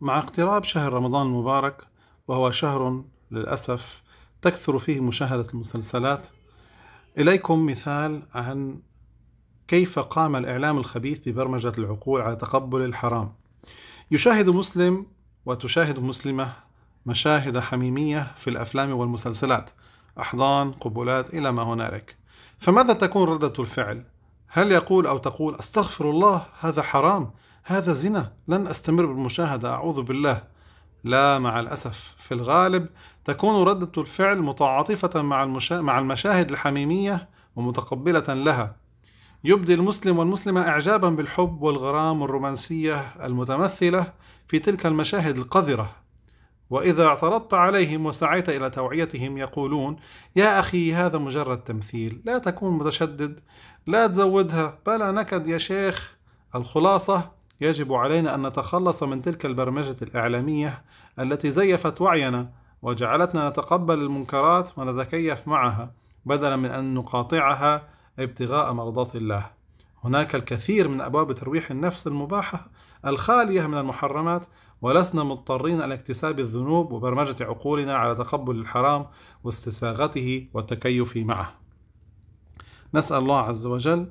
مع اقتراب شهر رمضان المبارك وهو شهر للأسف تكثر فيه مشاهدة المسلسلات إليكم مثال عن كيف قام الإعلام الخبيث ببرمجة العقول على تقبل الحرام يشاهد مسلم وتشاهد مسلمة مشاهد حميمية في الأفلام والمسلسلات أحضان قبلات إلى ما هنالك فماذا تكون ردة الفعل؟ هل يقول أو تقول أستغفر الله هذا حرام هذا زنا لن أستمر بالمشاهدة أعوذ بالله لا مع الأسف في الغالب تكون ردة الفعل متعاطفة مع, المشا... مع المشاهد الحميمية ومتقبلة لها يبدي المسلم والمسلمة إعجابا بالحب والغرام والرومانسية المتمثلة في تلك المشاهد القذرة وإذا اعترضت عليهم وسعيت إلى توعيتهم يقولون يا أخي هذا مجرد تمثيل لا تكون متشدد لا تزودها بلا نكد يا شيخ الخلاصة يجب علينا أن نتخلص من تلك البرمجة الإعلامية التي زيفت وعينا وجعلتنا نتقبل المنكرات ونتكيف معها بدلا من أن نقاطعها ابتغاء مرضات الله هناك الكثير من أبواب ترويح النفس المباحة الخالية من المحرمات ولسنا مضطرين إلى اكتساب الذنوب وبرمجة عقولنا على تقبل الحرام واستساغته والتكيف معه نسأل الله عز وجل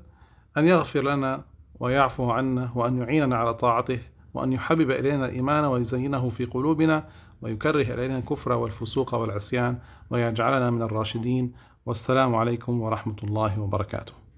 أن يغفر لنا ويعفو عنا وأن يعيننا على طاعته وأن يحبب إلينا الإيمان ويزينه في قلوبنا ويكره إلينا الكفر والفسوق والعصيان ويجعلنا من الراشدين والسلام عليكم ورحمة الله وبركاته